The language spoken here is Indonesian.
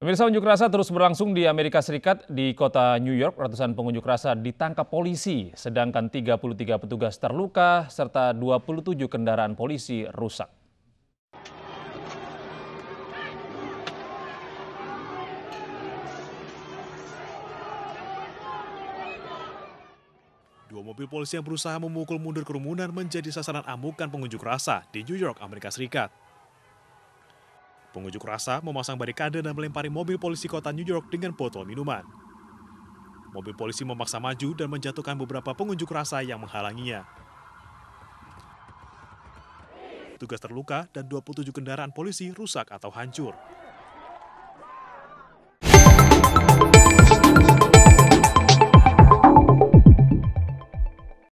Pemirsa unjuk rasa terus berlangsung di Amerika Serikat. Di kota New York, ratusan pengunjuk rasa ditangkap polisi, sedangkan 33 petugas terluka serta 27 kendaraan polisi rusak. Dua mobil polisi yang berusaha memukul mundur kerumunan menjadi sasaran amukan pengunjuk rasa di New York, Amerika Serikat. Pengunjuk rasa memasang barikade dan melempari mobil polisi kota New York dengan botol minuman. Mobil polisi memaksa maju dan menjatuhkan beberapa pengunjuk rasa yang menghalanginya. Tugas terluka dan 27 kendaraan polisi rusak atau hancur.